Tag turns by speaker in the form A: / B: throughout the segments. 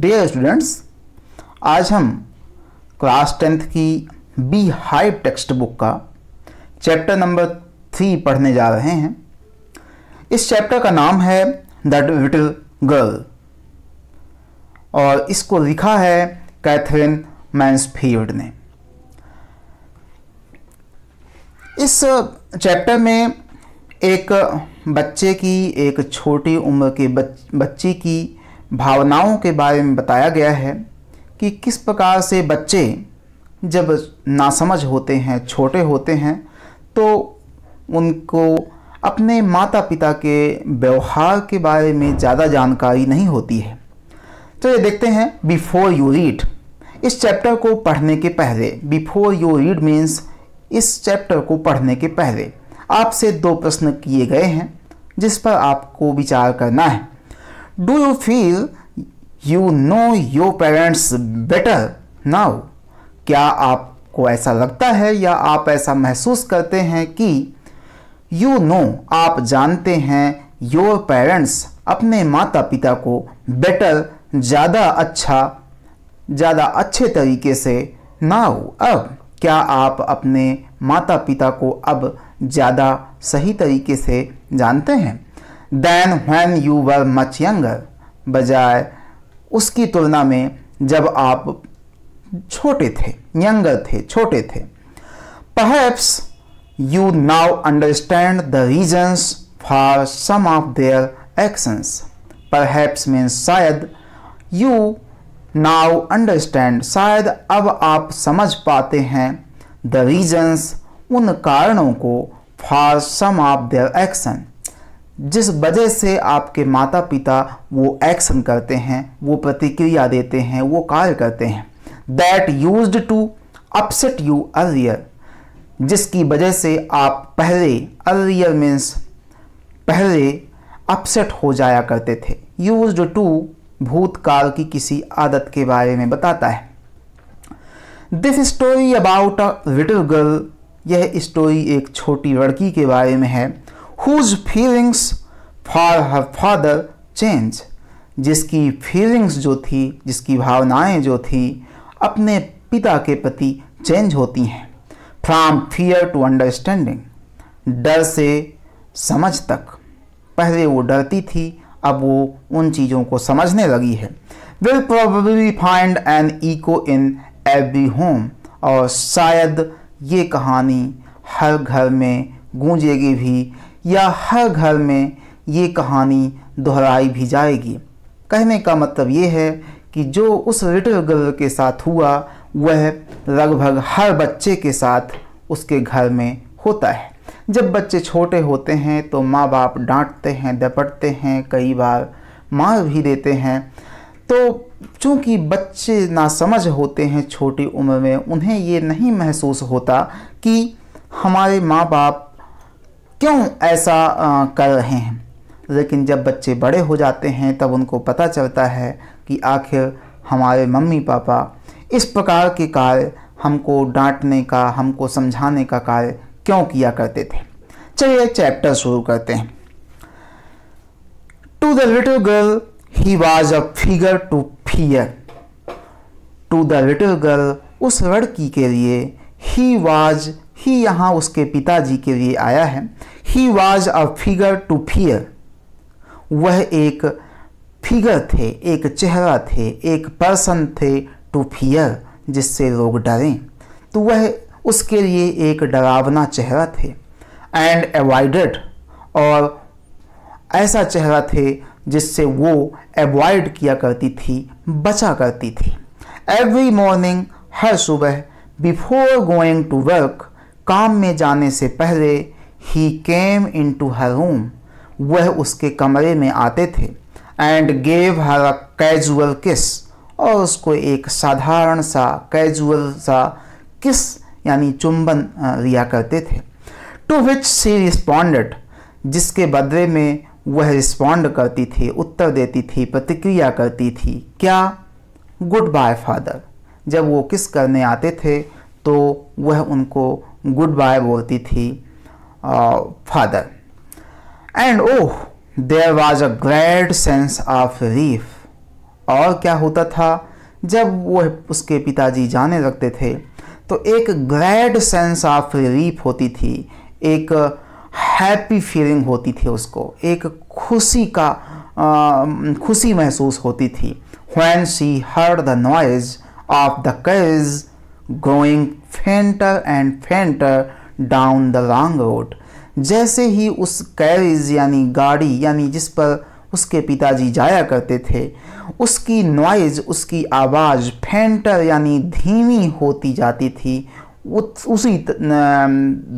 A: Dear students आज हम class tenth की बी हाइप टेक्स्ट बुक का चैप्टर नंबर थ्री पढ़ने जा रहे हैं इस चैप्टर का नाम है द लिटिल गर्ल और इसको लिखा है कैथरीन मैंसफील्ड ने इस चैप्टर में एक बच्चे की एक छोटी उम्र के बच, बच्ची की भावनाओं के बारे में बताया गया है कि किस प्रकार से बच्चे जब नासमझ होते हैं छोटे होते हैं तो उनको अपने माता पिता के व्यवहार के बारे में ज़्यादा जानकारी नहीं होती है तो ये देखते हैं बिफोर यू रीड इस चैप्टर को पढ़ने के पहले बिफोर यू रीड मीन्स इस चैप्टर को पढ़ने के पहले आपसे दो प्रश्न किए गए हैं जिस पर आपको विचार करना है do you feel you know your parents better now क्या आपको ऐसा लगता है या आप ऐसा महसूस करते हैं कि यू you नो know, आप जानते हैं योर पेरेंट्स अपने माता पिता को बेटर ज़्यादा अच्छा ज़्यादा अच्छे तरीके से नाउ अब क्या आप अपने माता पिता को अब ज़्यादा सही तरीके से जानते हैं then when you were much younger बजाय उसकी तुलना में जब आप छोटे थे यंगर थे छोटे थे perhaps you now understand the reasons for some of their actions perhaps mean शायद यू नाउ अंडरस्टैंड शायद अब आप समझ पाते हैं द रीजन्स उन कारणों को for some of their action जिस वजह से आपके माता पिता वो एक्शन करते हैं वो प्रतिक्रिया देते हैं वो कार्य करते हैं that used to upset you earlier जिसकी वजह से आप पहले अर्रियर मीन्स पहले अपसेट हो जाया करते थे यूज टू भूतकाल की किसी आदत के बारे में बताता है this story about a little girl यह स्टोरी एक छोटी लड़की के बारे में है whose feelings for her father change जिसकी फीलिंग्स जो थी जिसकी भावनाएँ जो थी अपने पिता के प्रति चेंज होती हैं फ्राम फियर टू अंडरस्टैंडिंग डर से समझ तक पहले वो डरती थी अब वो उन चीज़ों को समझने लगी है will probably find an echo in every home और शायद ये कहानी हर घर में गूंजेगी भी या हर घर में ये कहानी दोहराई भी जाएगी कहने का मतलब ये है कि जो उस लिटिल गर्ल के साथ हुआ वह लगभग हर बच्चे के साथ उसके घर में होता है जब बच्चे छोटे होते हैं तो माँ बाप डांटते हैं दपटते हैं कई बार मार भी देते हैं तो चूँकि बच्चे नासमझ होते हैं छोटी उम्र में उन्हें ये नहीं महसूस होता कि हमारे माँ बाप क्यों ऐसा कर रहे हैं लेकिन जब बच्चे बड़े हो जाते हैं तब उनको पता चलता है कि आखिर हमारे मम्मी पापा इस प्रकार के कार्य हमको डांटने का हमको समझाने का कार्य क्यों किया करते थे चलिए चैप्टर शुरू करते हैं to the little girl he was a figure to fear to the little girl उस लड़की के लिए ही वाज ही यहाँ उसके पिताजी के लिए आया है he was a figure to fear वह एक फिगर थे एक चेहरा थे एक पर्सन थे टू फियर जिससे लोग डरें तो वह उसके लिए एक डरावना चेहरा थे एंड एवॉइडेड और ऐसा चेहरा थे जिससे वो एवॉइड किया करती थी बचा करती थी एवरी मॉर्निंग हर सुबह बिफोर गोइंग टू वर्क काम में जाने से पहले ही केम इन टू हर रूम वह उसके कमरे में आते थे and gave her a casual kiss और उसको एक साधारण सा कैजुअल सा किस यानी चुंबन दिया करते थे टू विच सी रिस्पॉन्डेड जिसके बदले में वह रिस्पॉन्ड करती थी उत्तर देती थी प्रतिक्रिया करती थी क्या गुड बाय फादर जब वो किस करने आते थे तो वह उनको गुड बाय बोलती थी uh, father. And oh, there was a great sense of relief. और क्या होता था जब वो उसके पिताजी जाने लगते थे तो एक ग्रेट सेंस ऑफ रिलीफ होती थी एक हैप्पी फीलिंग होती थी उसको एक खुशी का आ, खुशी महसूस होती थी when she heard the noise of the cage growing fainter and fainter down the wrong road जैसे ही उस कैरिज यानी गाड़ी यानी जिस पर उसके पिताजी जाया करते थे उसकी नॉइज़ उसकी आवाज़ फेंटर यानी धीमी होती जाती थी उसी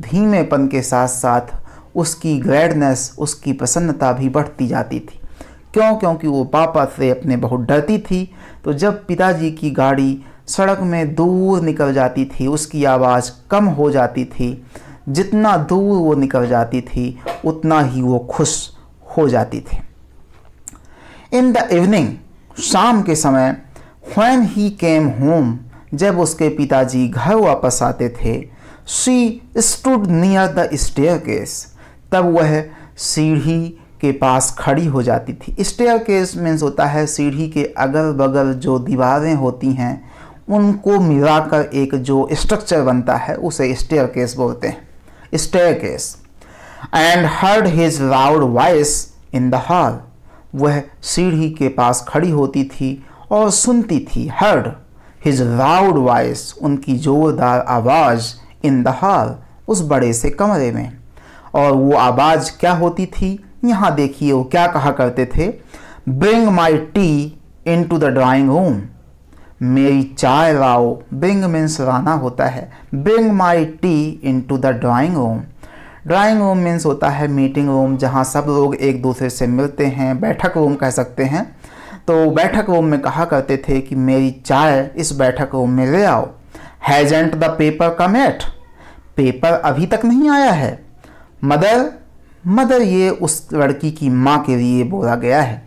A: धीमेपन के साथ साथ उसकी ग्रेडनेस उसकी प्रसन्नता भी बढ़ती जाती थी क्यों क्योंकि वो पापा से अपने बहुत डरती थी तो जब पिताजी की गाड़ी सड़क में दूर निकल जाती थी उसकी आवाज़ कम हो जाती थी जितना दूर वो निकल जाती थी उतना ही वो खुश हो जाती थी इन द इवनिंग शाम के समय वैन ही केम होम जब उसके पिताजी घर वापस आते थे she stood near the staircase तब वह सीढ़ी के पास खड़ी हो जाती थी स्टेयर केस मीन्स होता है सीढ़ी के अगल बगल जो दीवारें होती हैं उनको मिलाकर एक जो स्ट्रक्चर बनता है उसे स्टेयर केस बोलते हैं staircase and heard his loud voice in the hall वह सीढ़ी के पास खड़ी होती थी और सुनती थी हर्ड हिज लाउड वॉइस उनकी ज़ोरदार आवाज़ इन द हॉल उस बड़े से कमरे में और वो आवाज़ क्या होती थी यहाँ देखिए वो क्या कहा करते थे bring my tea into the drawing room मेरी चाय लाओ ब्रिंग मीन्स लाना होता है bring my tea into the drawing room drawing room means होता है मीटिंग रूम जहाँ सब लोग एक दूसरे से मिलते हैं बैठक रूम कह सकते हैं तो बैठक रूम में कहा करते थे कि मेरी चाय इस बैठक रूम में ले आओ hasn't the paper come yet paper अभी तक नहीं आया है मदर मदर ये उस लड़की की माँ के लिए बोला गया है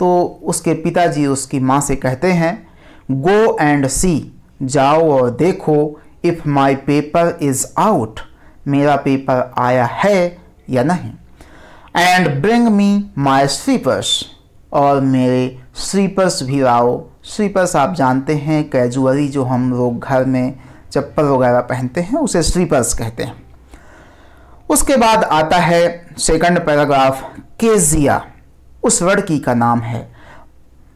A: तो उसके पिताजी उसकी माँ से कहते हैं गो एंड सी जाओ और देखो if my paper is out मेरा पेपर आया है या नहीं and bring me my slippers और मेरे स्लीपर्स भी लाओ स्लीपर्स आप जानते हैं कैजुअली जो हम लोग घर में चप्पल वगैरह पहनते हैं उसे स्लीपर्स कहते हैं उसके बाद आता है सेकंड पैराग्राफ केजिया उस लड़की का नाम है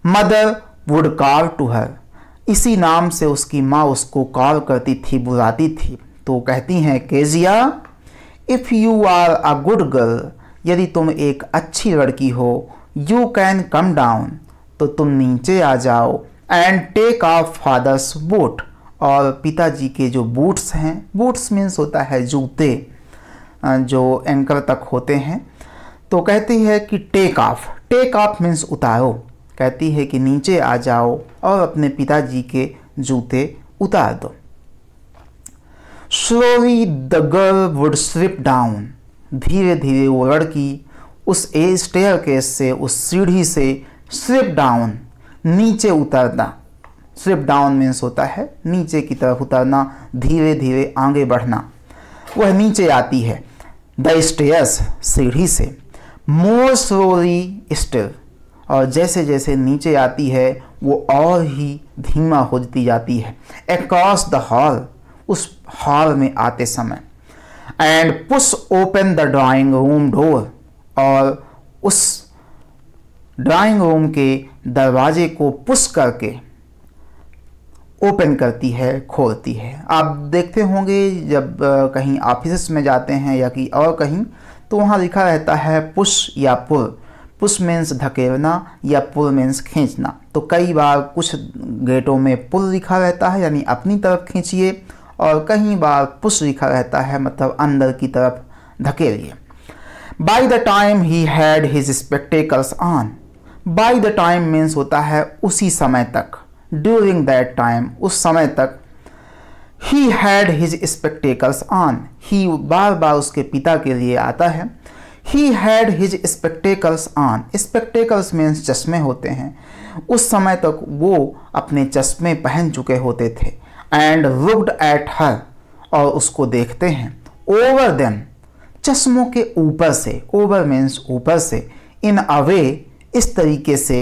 A: mother would call to her इसी नाम से उसकी माँ उसको कॉल करती थी बुलाती थी तो कहती हैं Kezia if you are a good girl यदि तुम एक अच्छी लड़की हो यू कैन कम डाउन तो तुम नीचे आ जाओ and take off father's boot और पिताजी के जो बूट्स हैं बूट्स मीन्स होता है जूते जो एंकल तक होते हैं तो कहती है कि take off take off means उतारो कहती है कि नीचे आ जाओ और अपने पिताजी के जूते उतार दो slowly the girl would slip down धीरे धीरे वो लड़की उस ए स्टेयर केस से उस सीढ़ी से स्लिप डाउन नीचे उतरना स्लिप डाउन मीन्स होता है नीचे की तरफ उतरना धीरे धीरे आगे बढ़ना वह नीचे आती है द स्टेयर्स सीढ़ी से मोर स्लोली स्टिल और जैसे जैसे नीचे आती है वो और ही धीमा होती जाती है अक्रॉस द हॉल उस हॉल में आते समय and push open the drawing room door और उस ड्राइंग रूम के दरवाजे को पुश करके ओपन करती है खोलती है आप देखते होंगे जब कहीं ऑफिस में जाते हैं या कि और कहीं तो वहाँ लिखा रहता है पुश या पुल पुश मेंस धकेलना या पुल मीन्स खींचना तो कई बार कुछ गेटों में पुल लिखा रहता है यानी अपनी तरफ खींचिए और कई बार पुश लिखा रहता है मतलब अंदर की तरफ धकेलिए by the time he had his spectacles on by the time means होता है उसी समय तक ड्यूरिंग दैट टाइम उस समय तक he had his spectacles on ही बार बार उसके पिता के लिए आता है he had his spectacles on spectacles means चश्मे होते हैं उस समय तक वो अपने चश्मे पहन चुके होते थे एंड लुकड एट हर और उसको देखते हैं ओवर देन चश्मों के ऊपर से ओवर मीन्स ऊपर से इन अवे इस तरीके से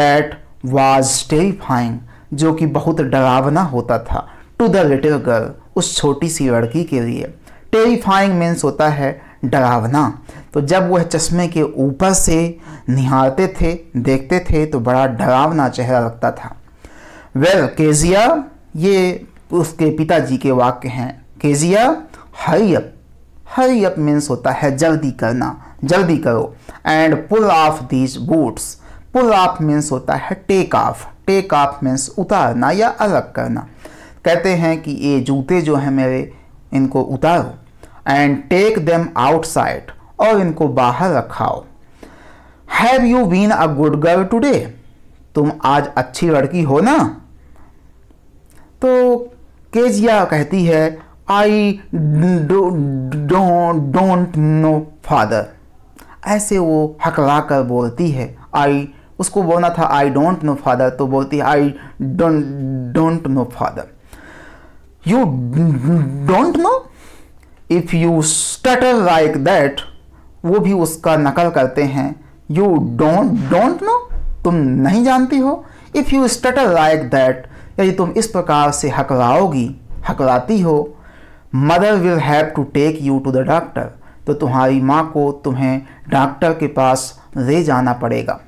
A: दैट वॉज टेरीफाइंग जो कि बहुत डरावना होता था टू द लिटिल गर्ल उस छोटी सी लड़की के लिए टेरीफाइंग मीन्स होता है डरावना तो जब वह चश्मे के ऊपर से निहारते थे देखते थे तो बड़ा डरावना चेहरा लगता था वेल केजिया ये उसके पिताजी के वाक्य हैं केजिया हरियप हरियप मीन्स होता है जल्दी करना जल्दी करो and pull off these boots pull off means होता है take off take off means उतारना या अलग करना कहते हैं कि ये जूते जो हैं मेरे इनको उतारो एंड टेक देम आउटसाइड और इनको बाहर रखाओ have you been a good girl today तुम आज अच्छी लड़की हो ना तो केजिया कहती है आई डोंट नो फादर ऐसे वो हकला कर बोलती है आई उसको बोलना था आई डोंट नो फादर तो बोलती है I don't know father you don't know if you stutter like that वो भी उसका नकल करते हैं यू डोंट डोंट नो तुम नहीं जानती हो if you stutter like that यदि तुम इस प्रकार से हकराओगी हकराती हो mother will have to take you to the doctor तो तुम्हारी माँ को तुम्हें डॉक्टर के पास ले जाना पड़ेगा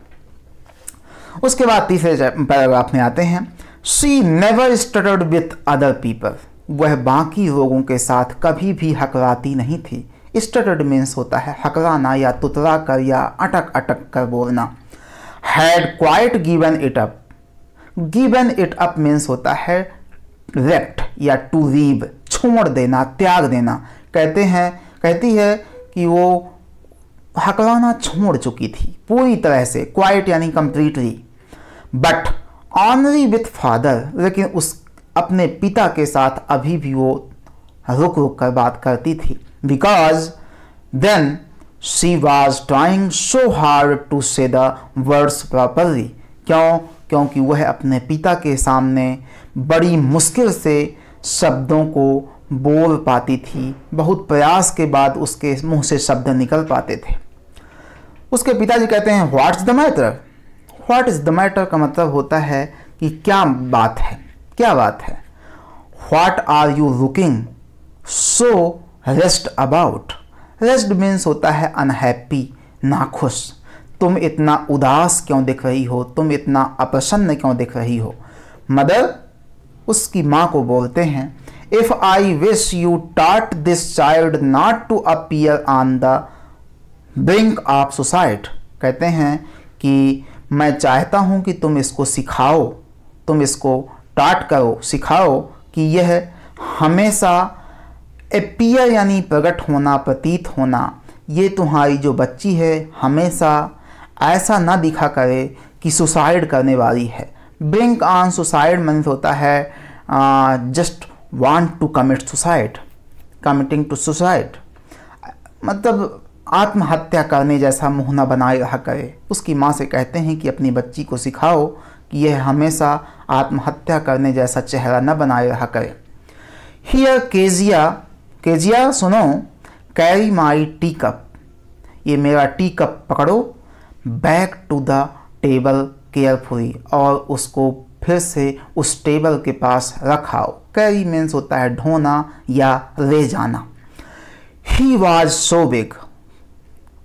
A: उसके बाद तीसरे पैराग्राफ में आते हैं she never stuttered with other people वह बाकी लोगों के साथ कभी भी हकराती नहीं थी स्टटड मीन्स होता है हकलाना या तुतला कर या अटक अटक कर बोलना had quite given it up given it up means होता है रेक्ट या टू लीव छोड़ देना त्याग देना कहते हैं कहती है कि वो हकलाना छोड़ चुकी थी पूरी तरह से क्वाइट यानी completely but only with father लेकिन उस अपने पिता के साथ अभी भी वो रुक रुक कर बात करती थी because then she was trying so hard to say the words properly क्यों क्योंकि वह अपने पिता के सामने बड़ी मुश्किल से शब्दों को बोल पाती थी बहुत प्रयास के बाद उसके मुंह से शब्द निकल पाते थे उसके पिताजी कहते हैं what is the matter what is the matter का मतलब होता है कि क्या बात है क्या बात है what are you looking so wretched about wretched means होता है अनहैप्पी नाखुश तुम इतना उदास क्यों दिख रही हो तुम इतना अप्रसन्न क्यों दिख रही हो मदर उसकी माँ को बोलते हैं if I wish you taught this child not to appear on the brink of suicide कहते हैं कि मैं चाहता हूँ कि तुम इसको सिखाओ तुम इसको टाट करो सिखाओ कि यह हमेशा अपियर यानी प्रकट होना प्रतीत होना ये तुम्हारी जो बच्ची है हमेशा ऐसा ना दिखा करे कि सुसाइड करने वाली है ब्रिंक ऑन सुसाइड मंथ होता है just want to commit suicide committing to suicide मतलब आत्महत्या करने जैसा मुँह न बनाए रहा करे उसकी माँ से कहते हैं कि अपनी बच्ची को सिखाओ कि यह हमेशा आत्महत्या करने जैसा चेहरा न बनाए रहा करे हियर केजिया केजिया सुनो कैरी माई टी कप ये मेरा टी कप पकड़ो back to the table carefully और उसको फिर से उस टेबल के पास रखाओ कैरी मीन्स होता है ढोना या ले जाना ही वाज सो बिग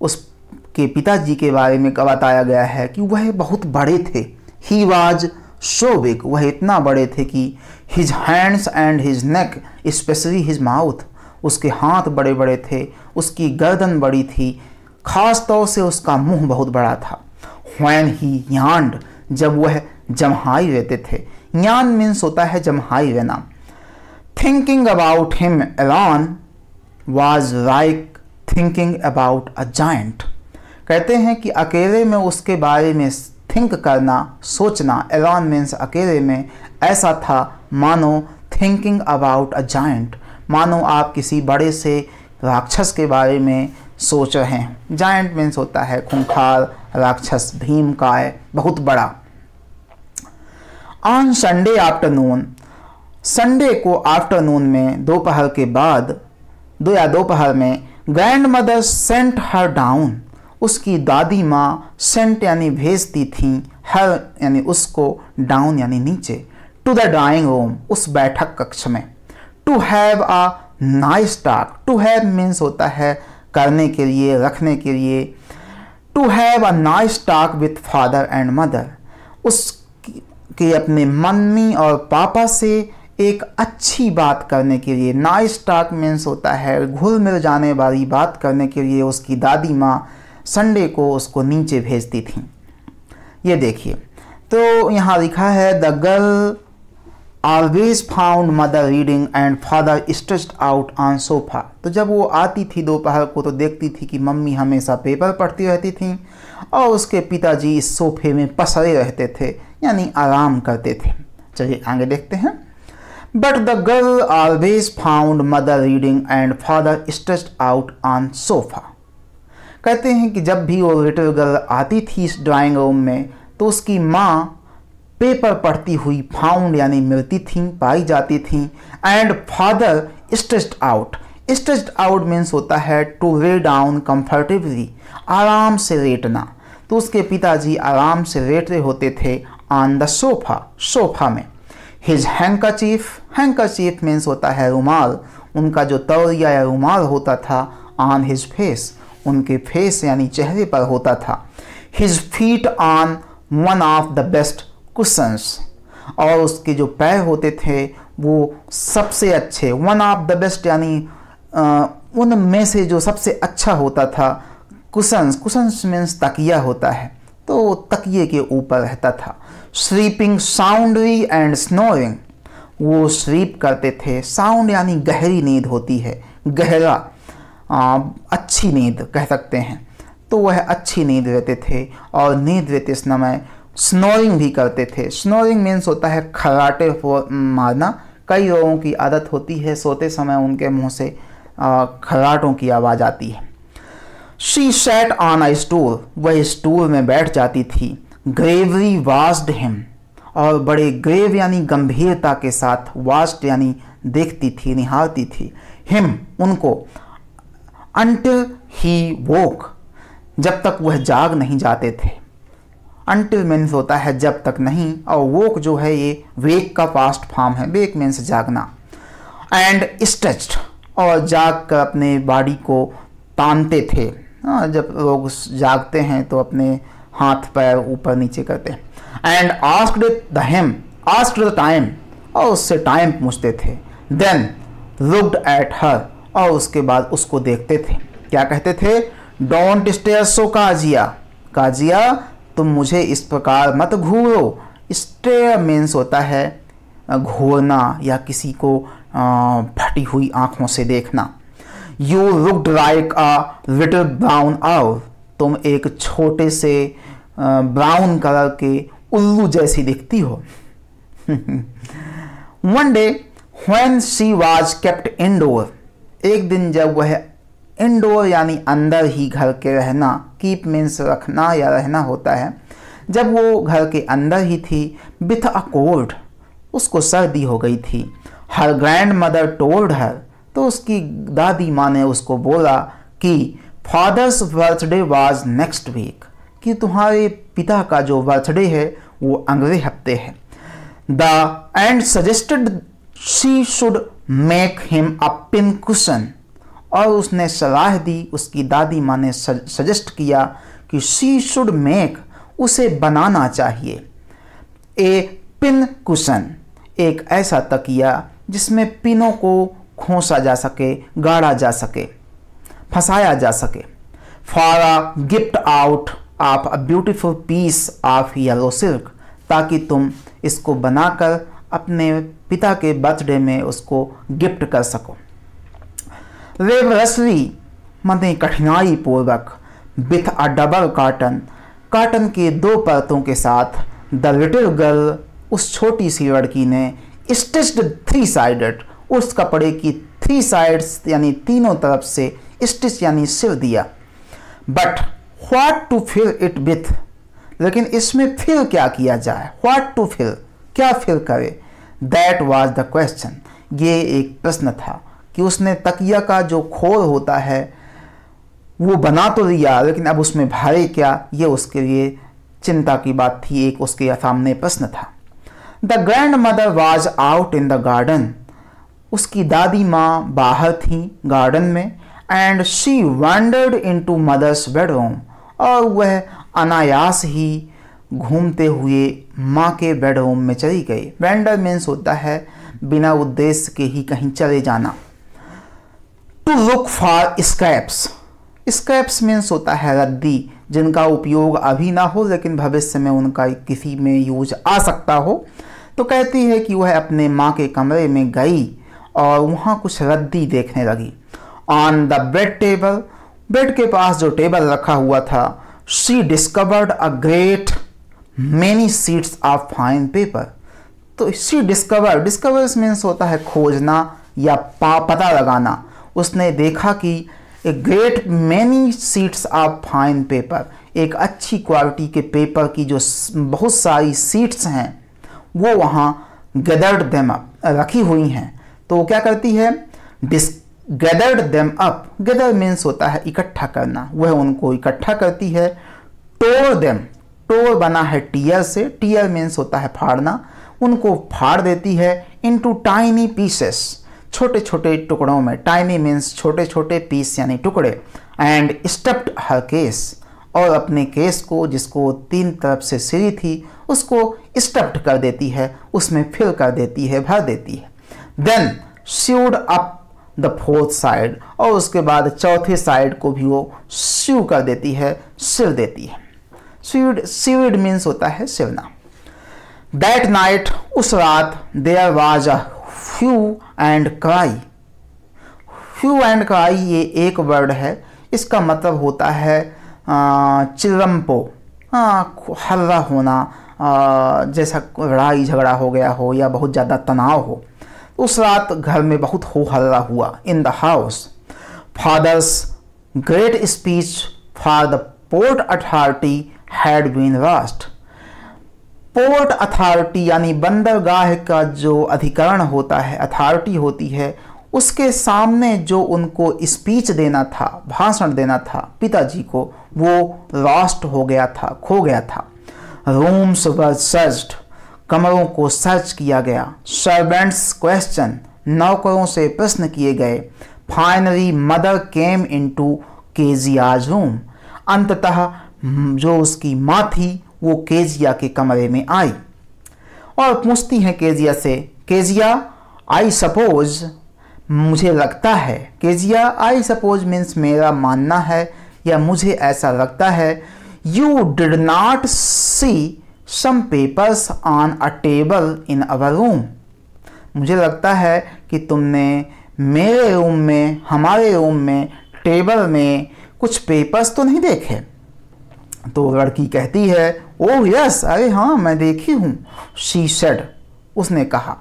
A: उसके पिताजी के बारे में बताया गया है कि वह बहुत बड़े थे ही वाज सो बिग वह इतना बड़े थे कि his hands and his neck especially his mouth उसके हाथ बड़े बड़े थे उसकी गर्दन बड़ी थी खास तौर से उसका मुंह बहुत बड़ा था वैन ही यांड जब वह जमहाई रहते थे यान मीन्स होता है जमहाई नाम thinking about him alone was like thinking about a giant कहते हैं कि अकेले में उसके बारे में थिंक करना सोचना एलॉन मीन्स अकेले में ऐसा था मानो थिंकिंग अबाउट अ जाइंट मानो आप किसी बड़े से राक्षस के बारे में सोच रहे हैं जायंट मीन्स होता है खूंखार राक्षस भीम काय बहुत बड़ा ऑन संडे आफ्टरनून संडे को आफ्टरनून में दोपहर के बाद दो या दोपहर में grandmother sent her down उसकी दादी माँ सेंट यानी भेजती थी हर यानी उसको डाउन यानी नीचे टू द ड्राइंग रूम उस बैठक कक्ष में to have a nice talk to have means होता है करने के लिए रखने के लिए to have a nice talk with father and mother उस के अपने मम्मी और पापा से एक अच्छी बात करने के लिए नाइस टाक मीन्स होता है घुल मिल जाने वाली बात करने के लिए उसकी दादी माँ संडे को उसको नीचे भेजती थी ये देखिए तो यहाँ लिखा है the girl always found mother reading and father stretched out on sofa तो जब वो आती थी दोपहर को तो देखती थी कि मम्मी हमेशा पेपर पढ़ती रहती थी और उसके पिताजी इस सोफे में पसरे रहते थे यानी आराम करते थे चलिए आगे देखते हैं but the girl always found mother reading and father stretched out on sofa कहते हैं कि जब भी वो लिटिल गर्ल आती थी इस ड्राइंग रूम में तो उसकी माँ पेपर पढ़ती हुई फाउंड यानी मिलती थी पाई जाती थी and father stretched out stretched out means होता है टू वे डाउन कंफर्टेबली आराम से लेटना तो उसके पिताजी आराम से लेटते होते थे ऑन द सोफा सोफा में his chief handkerchief means होता है रुमाल उनका जो तौलिया या रुमाल होता था ऑन हिज फेस उनके फेस यानी चेहरे पर होता था his feet on one of the best cushions और उसके जो पैर होते थे वो सबसे अच्छे वन ऑफ द बेस्ट यानी उनमें से जो सबसे अच्छा होता था कुशंस कुशंस मीन्स तकिया होता है तो तकिए के ऊपर रहता था स्लीपिंग साउंडली एंड स्नोरिंग वो स्लीप करते थे साउंड यानी गहरी नींद होती है गहरा आ, अच्छी नींद कह सकते हैं तो वह अच्छी नींद रहते थे और नींद रहते समय स्नोरिंग भी करते थे स्नोरिंग मीन्स होता है खराटे मारना कई लोगों की आदत होती है सोते समय उनके मुंह से खराटों की आवाज़ आती है she sat on a stool वह स्टूल में बैठ जाती थी ग्रेवरी वास्ड हिम और बड़े ग्रेव यानी गंभीरता के साथ वास्ट यानी देखती थी निहारती थी हिम उनको अंट ही वोक जब तक वह जाग नहीं जाते थे अनटिल मेन्स होता है जब तक नहीं और वोक जो है ये वेक का पास्ट फॉर्म है वेक मीन्स जागना एंड स्ट्रेच्ड और जाग कर अपने बॉडी को तानते थे हाँ, जब लोग जागते हैं तो अपने हाथ पैर ऊपर नीचे करते हैं and asked the him asked the time और उससे टाइम पूछते थे देन लुकड एट हर और उसके बाद उसको देखते थे क्या कहते थे डोंट स्टेयर सो काजिया काजिया तुम मुझे इस प्रकार मत घूरो स्टे मीन्स होता है घूरना या किसी को फटी हुई आंखों से देखना you looked like a little brown owl तुम एक छोटे से ब्राउन कलर के उल्लू जैसी दिखती हो one day when she was kept indoor एक दिन जब वह इनडोर यानी अंदर ही घर के रहना कीप मीन्स रखना या रहना होता है जब वो घर के अंदर ही थी विथ अ कोल्ड उसको सर्दी हो गई थी her grandmother told her तो उसकी दादी माँ ने उसको बोला कि father's birthday was next week कि तुम्हारे पिता का जो बर्थडे है वो अगले हफ्ते है the and suggested she should make him a pincushion और उसने सलाह दी उसकी दादी माँ ने सजेस्ट किया कि शी शुड मेक उसे बनाना चाहिए ए पिन कुशन एक ऐसा तकिया जिसमें पिनों को खोसा जा सके गाड़ा जा सके फंसाया जा सके for a gift out of a beautiful piece of yellow silk ताकि तुम इसको बनाकर अपने पिता के बर्थडे में उसको गिफ्ट कर सको वे मने कठिनाई पूर्वक with a double cotton cotton के दो परतों के साथ द लिटिल गर्ल उस छोटी सी लड़की ने स्टिच्ड थ्री साइडेड उस कपड़े की थ्री साइड्स यानी तीनों तरफ से स्टिच यानी सिल दिया but what to fill it with लेकिन इसमें फिल क्या किया जाए व्हाट टू फिल क्या फिल करे दैट वाज द क्वेश्चन ये एक प्रश्न था कि उसने तकिया का जो खोर होता है वो बना तो लिया लेकिन अब उसमें भरे क्या ये उसके लिए चिंता की बात थी एक उसके सामने प्रश्न था the grandmother was out in the garden उसकी दादी माँ बाहर थी गार्डन में and she wandered into mother's bedroom और वह अनायास ही घूमते हुए माँ के बेडरूम में चली गई वेंडर मीन्स होता है बिना उद्देश्य के ही कहीं चले जाना to look for scraps scraps means होता है रद्दी जिनका उपयोग अभी ना हो लेकिन भविष्य में उनका किसी में यूज आ सकता हो तो कहती है कि वह अपने माँ के कमरे में गई और वहाँ कुछ रद्दी देखने लगी on the bed table bed के पास जो टेबल रखा हुआ था she discovered a great many sheets of fine paper तो शी डिस्कवर डिस्कवर्स मीन्स होता है खोजना या पा पता लगाना उसने देखा कि a great many sheets of fine paper एक अच्छी क्वालिटी के पेपर की जो बहुत सारी सीट्स हैं वो वहाँ गदर्ड देम अप रखी हुई हैं तो वो क्या करती है this gathered them up gather means होता है इकट्ठा करना वह उनको इकट्ठा करती है टोर देम टोर बना है टीयर से टीयर मीन्स होता है फाड़ना उनको फाड़ देती है इनटू टाइनी पीसेस छोटे छोटे टुकड़ों में टाइनी मीन्स छोटे छोटे पीस यानी टुकड़े एंड स्टप्ड हर केस और अपने केस को जिसको तीन तरफ से सीरी थी उसको स्टप्ड कर देती है उसमें फिल कर देती है भर देती है then sewed up the fourth side और उसके बाद चौथे साइड को भी वो स्यू कर देती है सिल देती है सीविड सीविड मीन्स होता है सिलना दैट नाइट उस रात there was a hue and cry hue and cry ये एक वर्ड है इसका मतलब होता है चिलम्पो हल्ला होना जैसा लड़ाई झगड़ा हो गया हो या बहुत ज़्यादा तनाव हो उस रात घर में बहुत हो हल्ला हुआ in the house father's great speech for the port authority had been lost port authority यानी बंदरगाह का जो अधिकरण होता है अथॉरिटी होती है उसके सामने जो उनको स्पीच देना था भाषण देना था पिताजी को वो लॉस्ट हो गया था खो गया था रूम्स वर सर्च्ड कमरों को सर्च किया गया सर्वेंट्स क्वेश्चन नौकरों से प्रश्न किए गए finally mother came into के रूम अंततः जो उसकी माँ थी वो केजिया के कमरे में आई और पूछती हैं केजिया से केजिया आई सपोज मुझे लगता है केजिया आई सपोज मीन्स मेरा मानना है या मुझे ऐसा लगता है you did not see some papers on a table in our room मुझे लगता है कि तुमने मेरे रूम में हमारे रूम में टेबल में कुछ पेपर्स तो नहीं देखे तो लड़की कहती है ओह oh, यस अरे हाँ मैं देखी हूँ शी सेड उसने कहा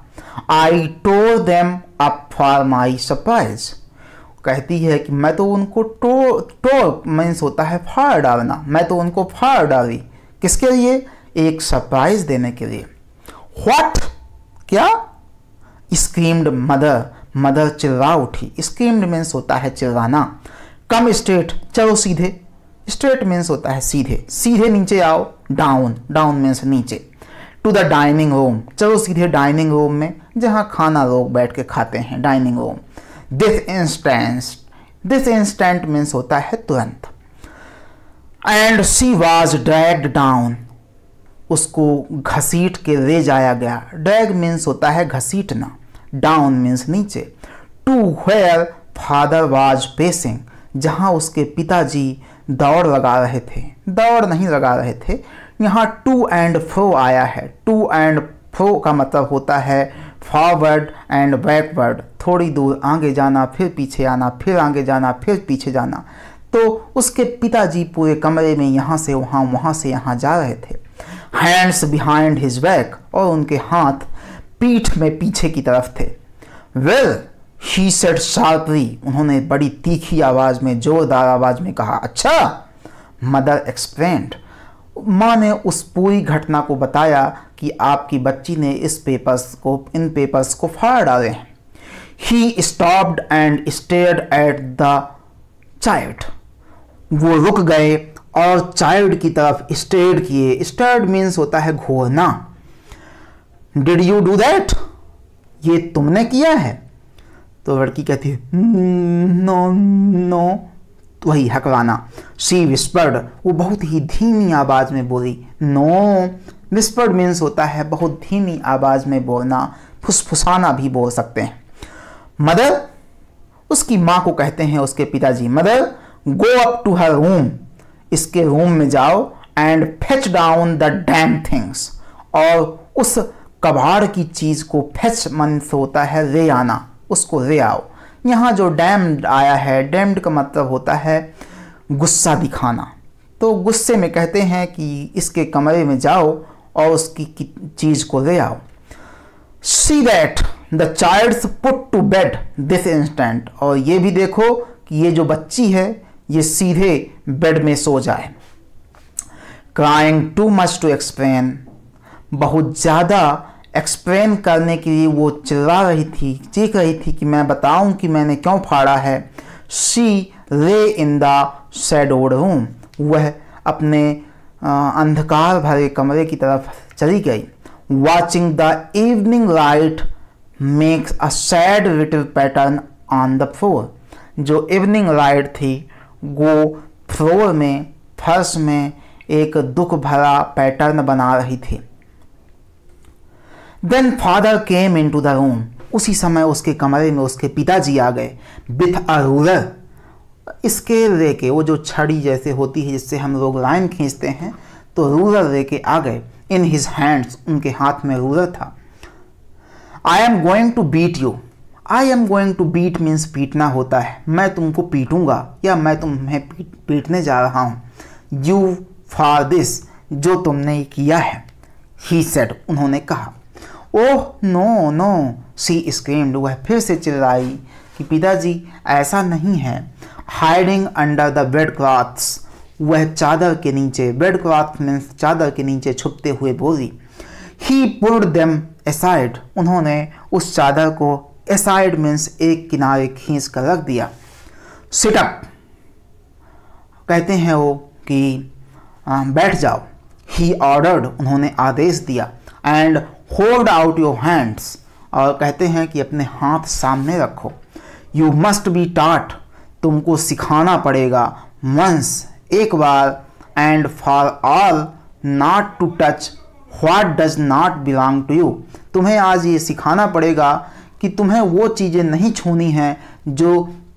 A: I tore them up for my surprise कहती है कि मैं तो उनको टो टोर मीन्स होता है फाड़ डालना मैं तो उनको फाड़ डाली किसके लिए एक सरप्राइज देने के लिए व्हाट क्या स्क्रीम्ड मदर मदर चिल्ला उठी स्क्रीम्ड मीन्स होता है चिल्लाना कम स्ट्रेट चलो सीधे स्ट्रेट मीन्स होता है सीधे सीधे नीचे आओ डाउन डाउन मीन्स नीचे टू द डाइनिंग रूम चलो सीधे डाइनिंग रूम में जहाँ खाना लोग बैठ के खाते हैं dining room this instant this instant means होता है तुरंत and she was drag down उसको घसीट के ले जाया गया ड्रैग मीन्स होता है घसीटना डाउन मीन्स नीचे to where father was pacing जहाँ उसके पिताजी दौड़ लगा रहे थे दौड़ नहीं लगा रहे थे यहाँ टू एंड फ्रो आया है टू एंड फ्रो का मतलब होता है फॉरवर्ड एंड बैकवर्ड थोड़ी दूर आगे जाना फिर पीछे आना फिर आगे जाना फिर पीछे जाना तो उसके पिताजी पूरे कमरे में यहाँ से वहाँ वहाँ से यहाँ जा रहे थे हैंड्स बिहाइंड हिज बैक और उनके हाथ पीठ में पीछे की तरफ थे well well, he said sharply उन्होंने बड़ी तीखी आवाज़ में जोरदार आवाज़ में कहा अच्छा मदर एक्सप्लेंड माँ ने उस पूरी घटना को बताया कि आपकी बच्ची ने इस पेपर्स को इन पेपर्स को फाड़ डाले हैं he stopped and stared at the child वो रुक गए और चाइल्ड की तरफ स्टेड किए स्टेड मीन्स होता है घोरना डिड यू डू दैट ये तुमने किया है तो लड़की कहती है हम्म, नो नो तो वही हकवाना शी विस्पर्ड वो बहुत ही धीमी आवाज़ में बोली नो विस्पर्ड मीन्स होता है बहुत धीमी आवाज़ में बोलना फुसफुसाना भी बोल सकते हैं मदर उसकी माँ को कहते हैं उसके पिताजी mother go up to her room इसके रूम में जाओ and fetch down the damn things और उस कबाड़ की चीज़ को फेच मन से होता है ले आना उसको ले आओ यहाँ जो डैम्ड आया है डैम्ड का मतलब होता है गुस्सा दिखाना तो गुस्से में कहते हैं कि इसके कमरे में जाओ और उसकी चीज़ को ले आओ see that the child's put to bed this instant और ये भी देखो कि ये जो बच्ची है ये सीधे बेड में सो जाए crying too much to explain बहुत ज़्यादा एक्सप्लेन करने के लिए वो चिल्ला रही थी चीख रही थी कि मैं बताऊं कि मैंने क्यों फाड़ा है सी रे इन द सेडोड रूम वह अपने अंधकार भरे कमरे की तरफ चली गई watching the evening light makes a sad little pattern on the floor जो इवनिंग लाइट थी वो फ्लोर में फर्श में एक दुख भरा पैटर्न बना रही थी then father came into the room उसी समय उसके कमरे में उसके पिताजी आ गए विथ अ रूलर इसके लेके वो जो छड़ी जैसे होती है जिससे हम लोग लाइन खींचते हैं तो रूलर लेके आ गए इन हिज हैंड्स उनके हाथ में रूलर था I am going to beat you I am going to beat means पीटना होता है मैं तुमको पीटूंगा या मैं तुम्हें पीट, पीटने जा रहा हूँ यू फॉर दिस जो तुमने किया है ही सेट उन्होंने कहा oh no no she screamed वह फिर से चिल्लाई कि पिताजी ऐसा नहीं है hiding under the bed clothes वह चादर के नीचे बेड क्लॉथ मीन्स चादर के नीचे छुपते हुए बोली ही पुल्ड देम एसाइड उन्होंने उस चादर को एसाइड मीन्स एक किनारे खींच कर रख दिया सिटअप कहते हैं वो कि बैठ जाओ ही ऑर्डर्ड उन्होंने आदेश दिया and hold out your hands और कहते हैं कि अपने हाथ सामने रखो यू मस्ट बी टाट तुमको सिखाना पड़ेगा वंस एक बार and for all not to touch what does not belong to you तुम्हें आज ये सिखाना पड़ेगा कि तुम्हें वो चीज़ें नहीं छूनी हैं जो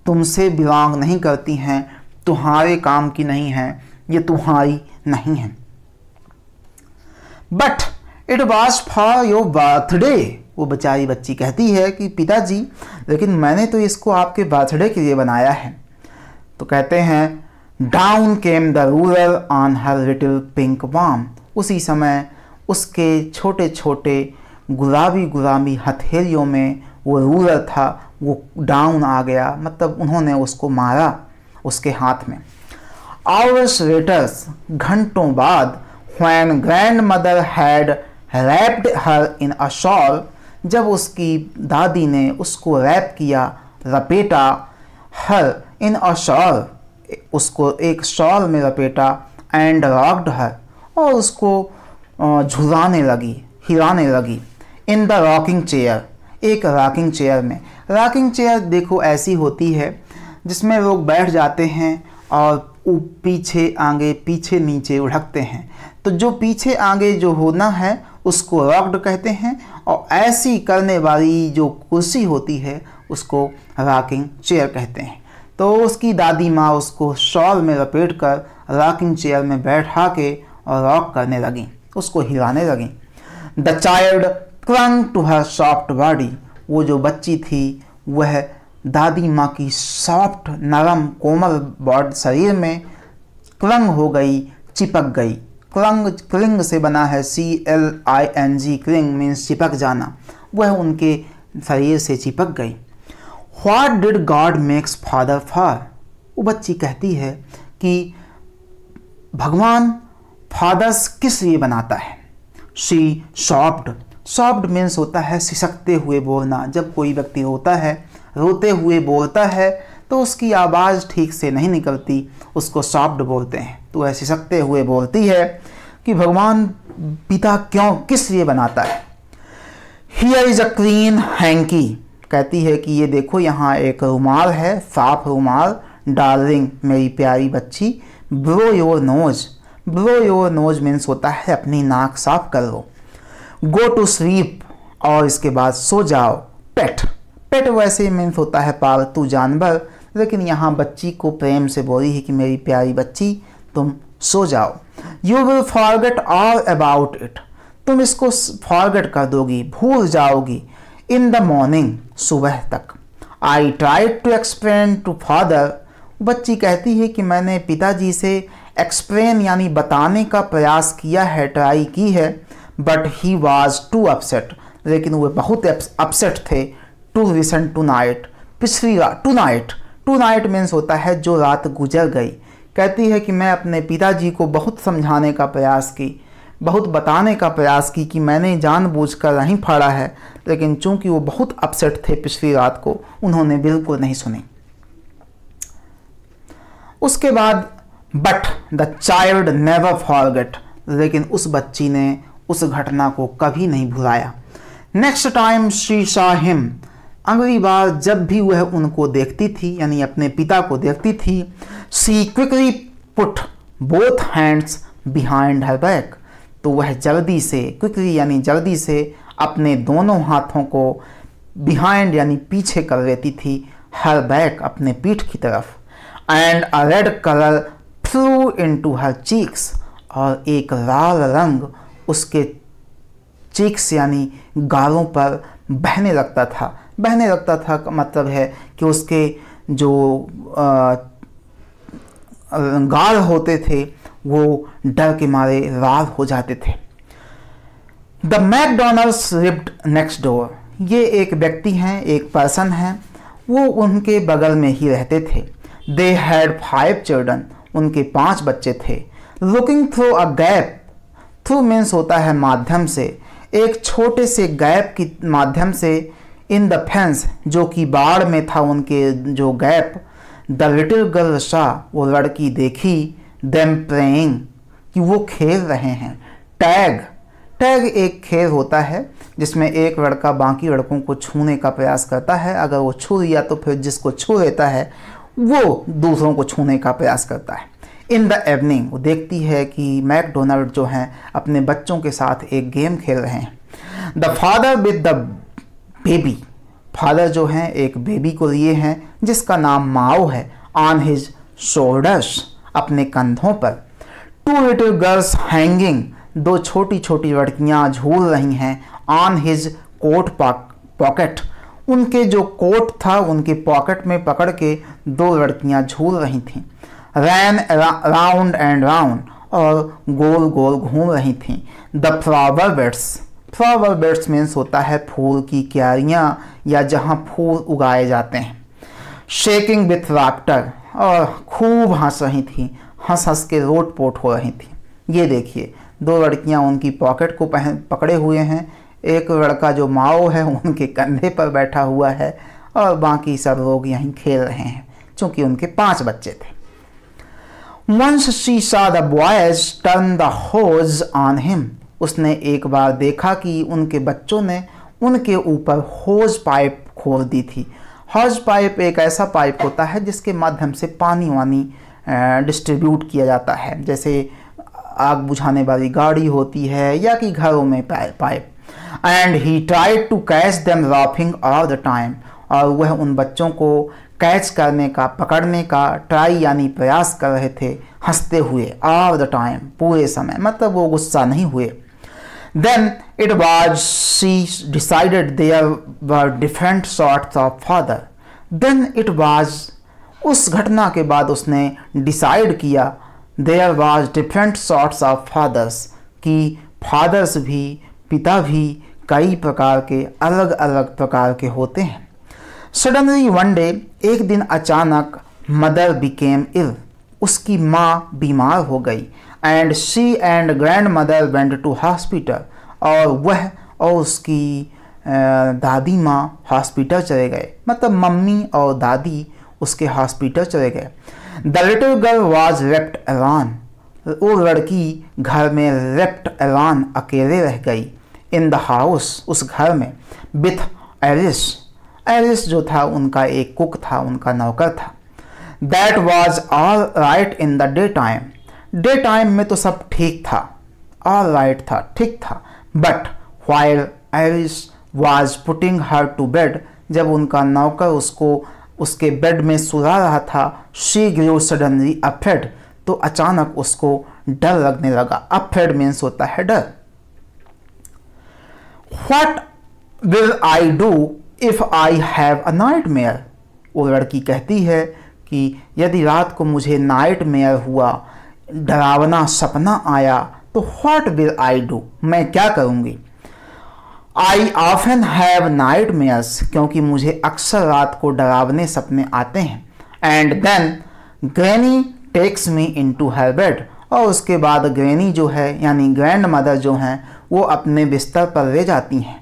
A: तुमसे बिलोंग नहीं करती हैं तुम्हारे काम की नहीं हैं ये तुम्हारी नहीं है but it was for your birthday वो बेचारी बच्ची कहती है कि पिताजी लेकिन मैंने तो इसको आपके बर्थडे के लिए बनाया है तो कहते हैं down came the ruler on her little pink वाम उसी समय उसके छोटे छोटे गुलाबी गुलाबी हथेलियों में वो रूरल था वो डाउन आ गया मतलब उन्होंने उसको मारा उसके हाथ में आवर्स लेटर्स घंटों बाद grandmother had wrapped her in a shawl जब उसकी दादी ने उसको रैप किया रपेटा हर इन अ शॉल उसको एक शॉल में लपेटा एंड रॉक्ड हर और उसको झुराने लगी हिलाने लगी इन द रॉकिंग चेयर एक रॉकिंग चेयर में रॉकिंग चेयर देखो ऐसी होती है जिसमें लोग बैठ जाते हैं और पीछे आगे पीछे नीचे उड़कते हैं तो जो पीछे आगे जो होना है उसको रॉक्ड कहते हैं और ऐसी करने वाली जो कुर्सी होती है उसको रॉकिंग चेयर कहते हैं तो उसकी दादी माँ उसको शॉल में लपेट कर रॉकिंग चेयर में बैठा के और रॉक करने लगी उसको हिलाने लगी the child clung to her soft body वो जो बच्ची थी वह दादी माँ की सॉफ्ट नरम कोमल बॉड शरीर में क्लंग हो गई चिपक गई क्लंग क्लिंग से बना है C L I N G cling means चिपक जाना वह उनके शरीर से चिपक गई what did God makes father for वो बच्ची कहती है कि भगवान फादर्स किस लिए बनाता है शी सॉफ्ट सॉफ्ट मीन्स होता है सिसकते हुए बोलना जब कोई व्यक्ति रोता है रोते हुए बोलता है तो उसकी आवाज़ ठीक से नहीं निकलती उसको सॉफ्ट बोलते हैं तो ऐसे सकते हुए बोलती है कि भगवान पिता क्यों किस लिए बनाता है here is a clean hanky कहती है कि ये देखो यहाँ एक रुमाल है साफ रुमाल डार्लिंग मेरी प्यारी बच्ची blow your nose blow your nose means होता है अपनी नाक साफ कर लो गो टू स्लीप और इसके बाद सो जाओ पेट पेट वैसे मीन्स होता है पालतू जानवर लेकिन यहाँ बच्ची को प्रेम से बोली है कि मेरी प्यारी बच्ची तुम सो जाओ you will forget all about it तुम इसको फॉरगेट कर दोगी भूल जाओगी इन द मॉर्निंग सुबह तक I try to explain to father बच्ची कहती है कि मैंने पिताजी से एक्सप्लेन यानी बताने का प्रयास किया है ट्राई की है but he was too upset लेकिन वे बहुत अपसेट थे टू रिसेंट टू नाइट पिछली tonight tonight means होता है जो रात गुजर गई कहती है कि मैं अपने पिताजी को बहुत समझाने का प्रयास की बहुत बताने का प्रयास की कि मैंने जानबूझकर नहीं फाड़ा है लेकिन चूंकि वो बहुत अपसेट थे पिछली रात को उन्होंने बिल्कुल नहीं सुनी उसके बाद but the child never forget लेकिन उस बच्ची ने उस घटना को कभी नहीं भुलाया next time she saw him अगली बार जब भी वह उनको देखती थी यानी अपने पिता को देखती थी she quickly put both hands behind her back तो वह जल्दी से क्विकली यानी जल्दी से अपने दोनों हाथों को बिहाइंड यानी पीछे कर लेती थी हर बैक अपने पीठ की तरफ and a red colour flew into her cheeks और एक लाल रंग उसके चीक्स यानी गालों पर बहने लगता था बहने लगता था मतलब है कि उसके जो गाल होते थे वो डर के मारे रार हो जाते थे the McDonalds lived next door ये एक व्यक्ति हैं एक पर्सन हैं वो उनके बगल में ही रहते थे दे हैड फाइव चिल्ड्रन उनके पांच बच्चे थे looking through a gap through means होता है माध्यम से एक छोटे से गैप की माध्यम से इन द फेंस जो कि बाढ़ में था उनके जो gap the little girl saw वो लड़की देखी देम प्लेइंग कि वो खेल रहे हैं टैग टैग एक खेल होता है जिसमें एक लड़का बाकी लड़कों को छूने का प्रयास करता है अगर वो छू लिया तो फिर जिसको छू लेता है वो दूसरों को छूने का प्रयास करता है इन द एवनिंग वो देखती है कि मैकडोनल्ड जो हैं अपने बच्चों के साथ एक गेम खेल रहे हैं the father with the baby father जो हैं एक बेबी को लिए हैं जिसका नाम माओ है ऑन हिज शोल्डर्स अपने कंधों पर टू लिटिल गर्ल्स हैंगिंग दो छोटी छोटी लड़कियां झूल रही हैं ऑन हिज कोट पॉकेट उनके जो कोट था उनके पॉकेट में पकड़ के दो लड़कियां झूल रही थीं रैन राउंड एंड राउंड और गोल गोल घूम रही थीं the flower beds flower beds means होता है फूल की क्यारियाँ या जहाँ फूल उगाए जाते हैं शेकिंग विथ राप्टर और खूब हंस रही थी हंस हंस के रोट पोट हो रही थी ये देखिए दो लड़कियाँ उनकी पॉकेट को पहन पकड़े हुए हैं एक लड़का जो माओ है उनके कंधे पर बैठा हुआ है और बाकी सब लोग यहीं खेल रहे हैं क्योंकि उनके पांच बच्चे थे once she saw the boys turn the hose on him उसने एक बार देखा कि उनके बच्चों ने उनके ऊपर होज पाइप खोल दी थी हौज़ पाइप एक ऐसा पाइप होता है जिसके माध्यम से पानी वानी डिस्ट्रीब्यूट किया जाता है जैसे आग बुझाने वाली गाड़ी होती है या कि घरों में pipe and he try to catch them laughing all the time और वह उन बच्चों को कैच करने का पकड़ने का ट्राई यानी प्रयास कर रहे थे हंसते हुए ऑल द टाइम पूरे समय मतलब वो गुस्सा नहीं हुए Then it was she decided there were different sorts of father. Then it was उस घटना के बाद उसने डिसाइड किया there was different sorts of fathers कि फादर्स भी पिता भी कई प्रकार के अलग अलग प्रकार के होते हैं सडनली वन डे एक दिन अचानक मदर बिकेम इल उसकी माँ बीमार हो गई and she and grandmother went to hospital और वह और उसकी दादी माँ हॉस्पिटल चले गए मतलब मम्मी और दादी उसके हॉस्पिटल चले गए the little girl was left alone वो लड़की घर में रेप्ट एलान अकेले रह गई इन द हाउस उस घर में विथ एलिस एलिस जो था उनका एक कुक था उनका नौकर था that was all right in the daytime daytime में तो सब ठीक था ऑल राइट था ठीक था but while Ellis was putting her to bed जब उनका नौकर उसको उसके बेड में सुला रहा था शी ग्रो सडनली अफेड तो अचानक उसको डर लगने लगा अफेड मीन्स होता है डर what will I do if I have a nightmare वो लड़की कहती है कि यदि रात को मुझे नाइट मेयर हुआ डरावना सपना आया तो व्हाट विल आई डू मैं क्या करूँगी I often have nightmares क्योंकि मुझे अक्सर रात को डरावने सपने आते हैं and then granny takes me into her bed और उसके बाद ग्रैनी जो है यानी ग्रैंड मदर जो हैं वो अपने बिस्तर पर ले जाती हैं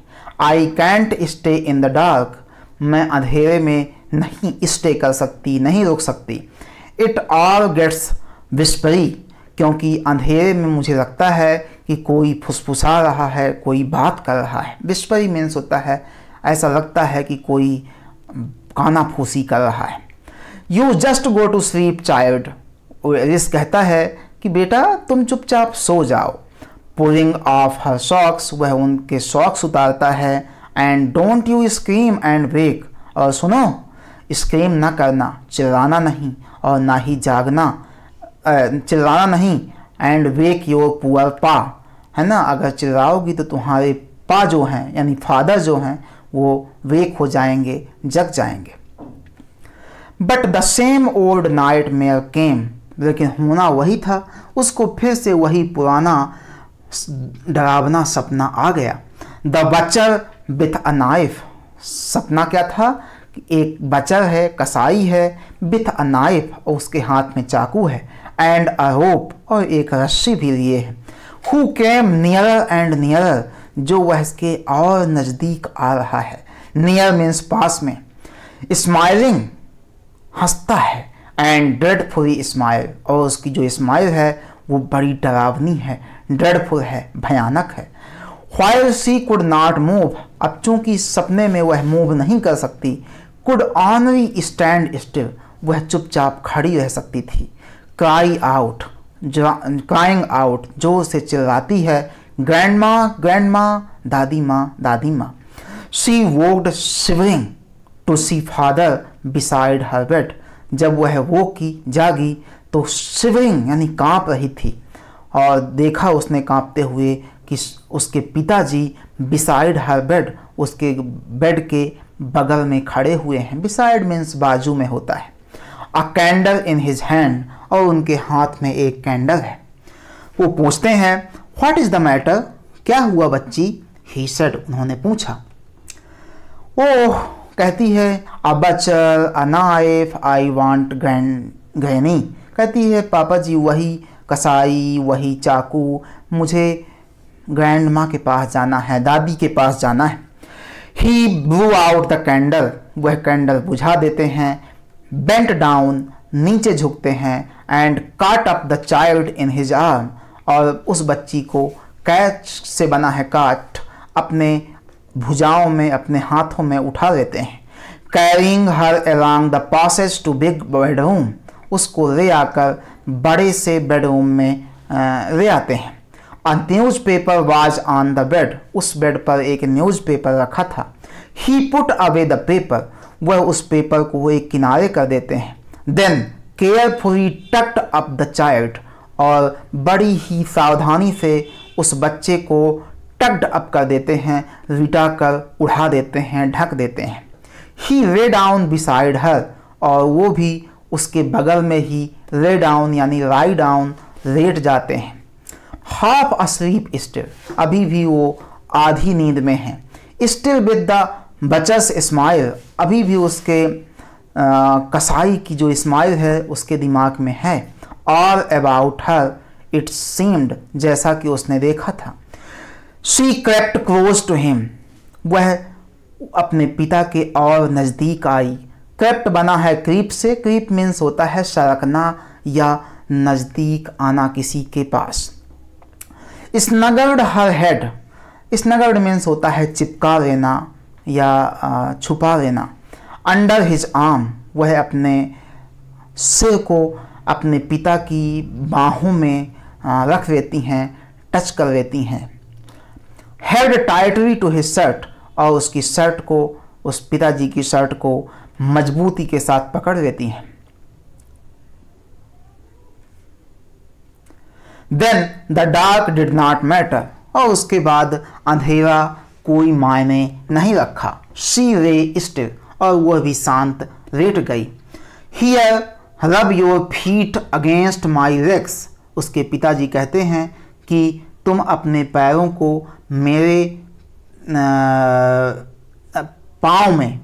A: I can't stay in the dark मैं अंधेरे में नहीं स्टे कर सकती नहीं रुक सकती इट ऑल गेट्स विस्परी क्योंकि अंधेरे में मुझे लगता है कि कोई फुसफुसा रहा है कोई बात कर रहा है विस्परी मीन्स होता है ऐसा लगता है कि कोई काना फूसी कर रहा है you just go to sleep child Ellis कहता है कि बेटा तुम चुपचाप सो जाओ पुलिंग ऑफ हर सॉक्स वह उनके सॉक्स उतारता है and don't you scream and wake और सुनो स्क्रीम ना करना चिल्लाना नहीं और ना ही जागना चिल्लाना नहीं एंड वेक योर पुअर पा है ना अगर चिल्लाओगी तो तुम्हारे पा जो हैं यानी फादर जो हैं वो वेक हो जाएंगे जग जाएंगे but the same old nightmare came लेकिन होना वही था उसको फिर से वही पुराना डरावना सपना आ गया the butcher with a knife सपना क्या था एक बचर है कसाई है विथ अ नाइफ और उसके हाथ में चाकू है एंड आरोप और एक रस्सी भी लिए है who came nearer and nearer जो वह इसके और नज़दीक आ रहा है नियर मीन्स पास में स्माइलिंग हंसता है एंड ड्रेडफुली स्माइल और उसकी जो स्माइल है वो बड़ी डरावनी है ड्रेडफुल है भयानक है while she could not move अब चूंकि सपने में वह मूव नहीं कर सकती कुड ऑनली स्टैंड स्टिल वह चुपचाप खड़ी रह सकती थी क्राई आउट क्राइंग आउट जो उसे चिल्लाती है ग्रैंड माँ ग्रैंड माँ दादी माँ दादी माँ she woke shivering to see father beside her bed जब वह वो की जागी तो शिवरिंग यानी कांप रही थी और देखा उसने कांपते हुए कि उसके पिताजी बिसाइड हर बेड उसके बेड के बगल में खड़े हुए हैं बिसाइड मीन्स बाजू में होता है a candle in his hand और उनके हाथ में एक कैंडल है वो पूछते हैं व्हाट इज़ द मैटर क्या हुआ बच्ची ही सेड उन्होंने पूछा ओह कहती है a butcher a knife I want grand गहनी कहती है पापा जी वही कसाई वही चाकू मुझे ग्रैंड माँ के पास जाना है दादी के पास जाना है he blew out the candle वह कैंडल बुझा देते हैं बेंट डाउन नीचे झुकते हैं and caught up the child in his arm और उस बच्ची को कैच से बना है काट अपने भुजाओं में अपने हाथों में उठा लेते हैं carrying her along the passage to big bedroom उसको ले आकर बड़े से बेडरूम में ले आते हैं a newspaper was on the bed उस बेड पर एक न्यूज पेपर रखा था he put away the paper वह उस पेपर को एक किनारे कर देते हैं then carefully tucked up the child और बड़ी ही सावधानी से उस बच्चे को टक्ड अप कर देते हैं लिटा कर उड़ा देते हैं ढक देते हैं ही रे डाउन बिसाइड हर और वो भी उसके बगल में ही रे डाउन यानी राई डाउन लेट जाते हैं हाफ अस्लीप स्टिल अभी भी वो आधी नींद में हैं still with the butcher's smile अभी भी उसके आ, कसाई की जो इस्माइल है उसके दिमाग में है और अबाउट हर इट सीम्ड जैसा कि उसने देखा था she crept close to him वह अपने पिता के और नज़दीक आई क्रेप्ट बना है क्रीप से क्रीप मीन्स होता है सरकना या नज़दीक आना किसी के पास स्नगर्ड हर हेड स्नगर्ड मीन्स होता है चिपका लेना या छुपा देना अंडर हिज आर्म वह अपने सिर को अपने पिता की बाहों में रख देती हैं टच कर देती हैं held tightly to his shirt और उसकी शर्ट को उस पिताजी की शर्ट को मजबूती के साथ पकड़ देती हैं then the dark did not matter और उसके बाद अंधेरा कोई मायने नहीं रखा शी इष्ट और वह भी शांत लेट गई here rub your feet against my legs उसके पिताजी कहते हैं कि तुम अपने पैरों को मेरे पाँव में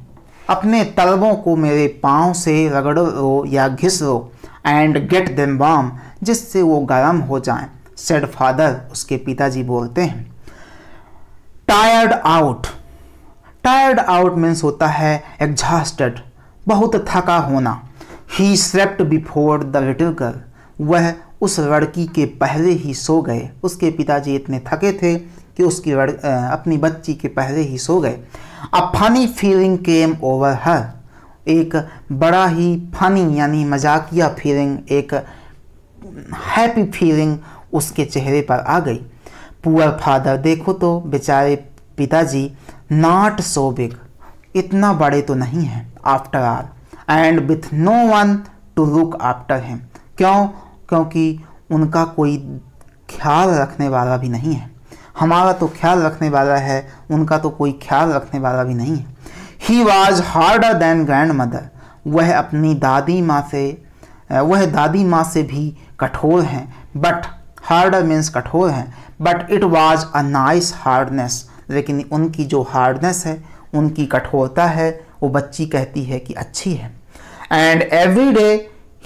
A: अपने तलबों को मेरे पाँव से रगड़ रो या घिस लो एंड गेट देम बाम जिससे वो गर्म हो जाए सेड फादर उसके पिताजी बोलते हैं tired out tired out means होता है एग्जॉस्टेड बहुत थका होना he slept before the little girl वह उस लड़की के पहले ही सो गए उसके पिताजी इतने थके थे कि उसकी लड़ अपनी बच्ची के पहले ही सो गए a funny feeling came over her एक बड़ा ही फनी यानी मजाकिया फीलिंग एक हैप्पी फीलिंग उसके चेहरे पर आ गई पुअर फादर देखो तो बेचारे पिताजी नॉट सो बिग इतना बड़े तो नहीं हैं after all and with no one to look after him क्यों क्योंकि उनका कोई ख्याल रखने वाला भी नहीं है हमारा तो ख्याल रखने वाला है उनका तो कोई ख्याल रखने वाला भी नहीं है he was harder than grandmother वह अपनी दादी माँ से वह दादी माँ से भी कठोर हैं बट हार्डर मीन्स कठोर हैं but it was a nice hardness लेकिन उनकी जो हार्डनेस है उनकी कठोरता है वो बच्ची कहती है कि अच्छी है and every day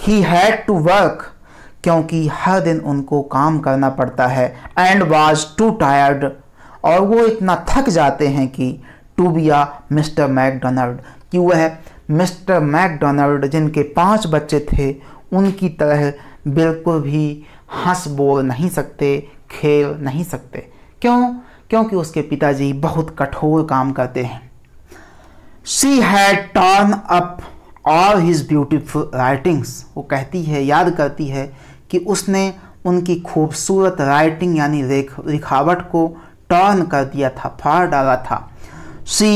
A: he had to work क्योंकि हर दिन उनको काम करना पड़ता है एंड वॉज़ टू टायर्ड और वो इतना थक जाते हैं कि to be a Mr McDonald कि वह मिस्टर मैकडोनल्ड जिनके पांच बच्चे थे उनकी तरह बिल्कुल भी हंस बोल नहीं सकते खेल नहीं सकते क्यों क्योंकि उसके पिताजी बहुत कठोर काम करते हैं she had turn up all his beautiful writings वो कहती है याद करती है कि उसने उनकी खूबसूरत राइटिंग यानी रेख लिखावट को टर्न कर दिया था फाड़ डाला था सी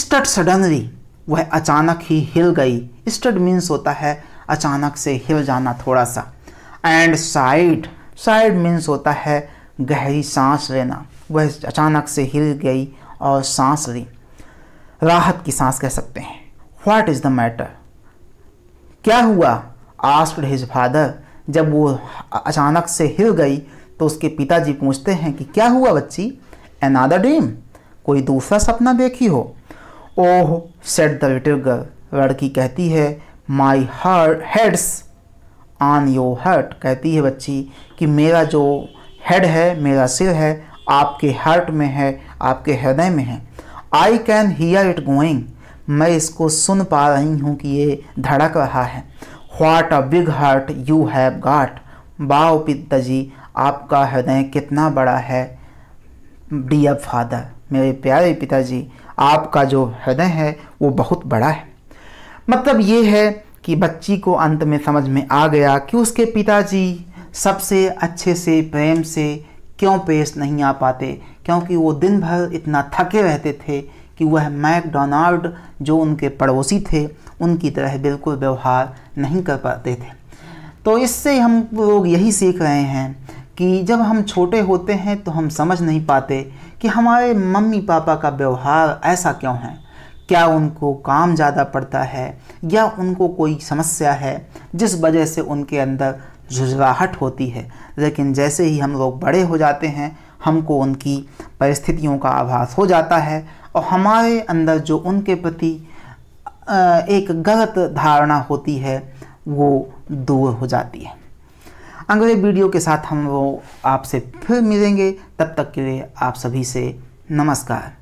A: स्टड सडनली वह अचानक ही हिल गई स्टड मीन्स होता है अचानक से हिल जाना थोड़ा सा एंड साइड साइड मीन्स होता है गहरी सांस लेना वह अचानक से हिल गई और सांस ली राहत की सांस कह सकते हैं व्हाट इज़ द मैटर क्या हुआ आस्ट हिज फादर जब वो अचानक से हिल गई तो उसके पिताजी पूछते हैं कि क्या हुआ बच्ची अनादर ड्रीम कोई दूसरा सपना देखी हो oh said the little girl लड़की कहती है my heart head's on your heart कहती है बच्ची कि मेरा जो हेड है मेरा सिर है आपके हर्ट में है आपके हृदय में है I can hear it going मैं इसको सुन पा रही हूँ कि ये धड़क रहा है what a big heart you have got बाओ पिताजी आपका हृदय कितना बड़ा है डियर फादर मेरे प्यारे पिताजी आपका जो हृदय है वो बहुत बड़ा है मतलब ये है कि बच्ची को अंत में समझ में आ गया कि उसके पिताजी सबसे अच्छे से प्रेम से क्यों पेश नहीं आ पाते क्योंकि वो दिन भर इतना थके रहते थे कि वह मैकडोनाल्ड जो उनके पड़ोसी थे उनकी तरह बिल्कुल व्यवहार नहीं कर पाते थे तो इससे हम लोग यही सीख रहे हैं कि जब हम छोटे होते हैं तो हम समझ नहीं पाते कि हमारे मम्मी पापा का व्यवहार ऐसा क्यों है क्या उनको काम ज़्यादा पड़ता है या उनको कोई समस्या है जिस वजह से उनके अंदर झुझराहट होती है लेकिन जैसे ही हम लोग बड़े हो जाते हैं हमको उनकी परिस्थितियों का आभास हो जाता है और हमारे अंदर जो उनके प्रति एक गलत धारणा होती है वो दूर हो जाती है अगले वीडियो के साथ हम वो आपसे फिर मिलेंगे तब तक के लिए आप सभी से नमस्कार